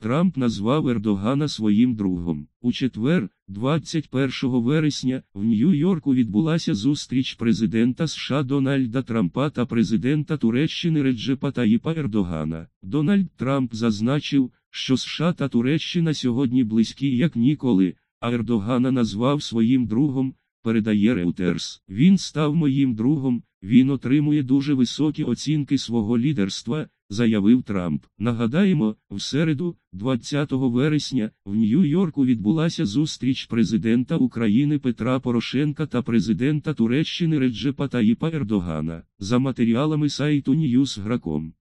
Трамп назвав Ердогана своїм другом. У четвер, 21 вересня, в Нью-Йорку відбулася зустріч президента США Дональда Трампа та президента Туреччини Реджепа Таїпа Ердогана. Дональд Трамп зазначив, що США та Туреччина сьогодні близькі як ніколи, а Ердогана назвав своїм другом. Передає Реутерс. Він став моїм другом, він отримує дуже високі оцінки свого лідерства заявив Трамп. Нагадаємо, в середу, 20 вересня, в Нью-Йорку відбулася зустріч президента України Петра Порошенка та президента Туреччини Реджепа Таїпа Ердогана за матеріалами сайту Newsgracom.